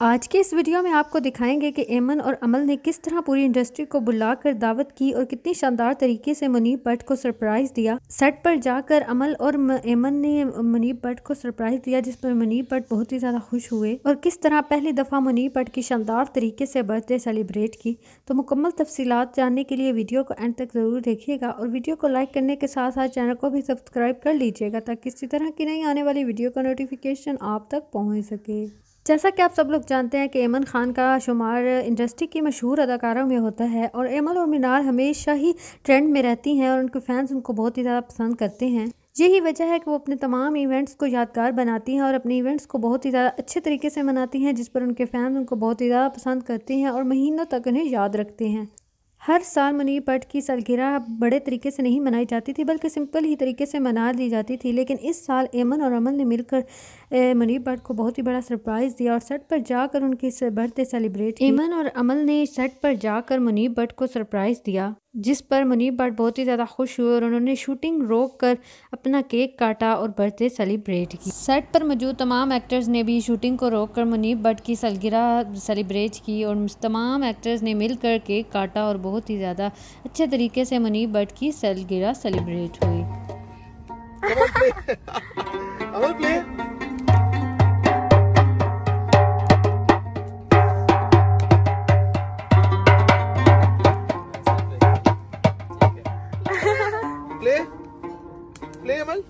आज के इस वीडियो में आपको दिखाएंगे कि एमन और अमल ने किस तरह पूरी इंडस्ट्री को बुलाकर दावत की और कितनी शानदार तरीके से मुनीब भट्ट को सरप्राइज दिया सेट पर जाकर अमल और एमन ने मुनीब भट्ट को सरप्राइज दिया जिस पर मुनीब भट्ट बहुत ही ज़्यादा खुश हुए और किस तरह पहली दफ़ा मुनीब भट्ट की शानदार तरीके से बर्थडे सेलिब्रेट की तो मुकम्मल तफसीत जानने के लिए वीडियो को एंड तक ज़रूर देखिएगा और वीडियो को लाइक करने के साथ साथ चैनल को भी सब्सक्राइब कर लीजिएगा ताकि किसी तरह की नई आने वाली वीडियो का नोटिफिकेशन आप तक पहुँच सके जैसा कि आप सब लोग जानते हैं कि एमन खान का शुमार इंडस्ट्री की मशहूर अदाकारों में होता है और एमन और मीनार हमेशा ही ट्रेंड में रहती हैं और उनके फैंस उनको बहुत ही ज़्यादा पसंद करते हैं यही वजह है कि वो अपने तमाम इवेंट्स को यादगार बनाती हैं और अपने इवेंट्स को बहुत ही ज़्यादा अच्छे तरीके से मनाती हैं जिस पर उनके फैंस उनको बहुत ही ज़्यादा पसंद करते हैं और महीनों तक उन्हें याद रखते हैं हर साल मुनीर पट की सालगिरह बड़े तरीके से नहीं मनाई जाती थी बल्कि सिंपल ही तरीके से मना ली जाती थी लेकिन इस साल एमन और अमन ने मिलकर मुनीब भट्ट को बहुत ही बड़ा सरप्राइज़ दिया और सेट पर जाकर उनकी बर्थडे सेलिब्रेट ईमन और अमल ने सेट पर जाकर मुनीब भट्ट को सरप्राइज़ दिया जिस पर मुनीब भट्ट बहुत ही ज़्यादा खुश हुए और उन्होंने शूटिंग रोक कर अपना केक काटा और बर्थडे सेलिब्रेट की सेट पर मौजूद तमाम एक्टर्स ने भी शूटिंग को रोक कर मुनीब भट्ट की सलगिरह सेलिब्रेट की और तमाम एक्टर्स ने मिलकर केक काटा और बहुत ही ज़्यादा अच्छे तरीके से मुनीब भट्ट की सलगिरह सेलिब्रेट हुई प्ले प्ले अमल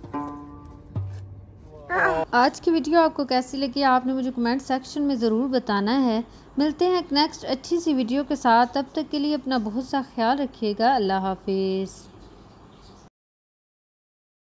आज की वीडियो आपको कैसी लगी आपने मुझे कमेंट सेक्शन में ज़रूर बताना है मिलते हैं एक नेक्स्ट अच्छी सी वीडियो के साथ तब तक के लिए अपना बहुत सा ख्याल रखिएगा अल्लाह हाफिज़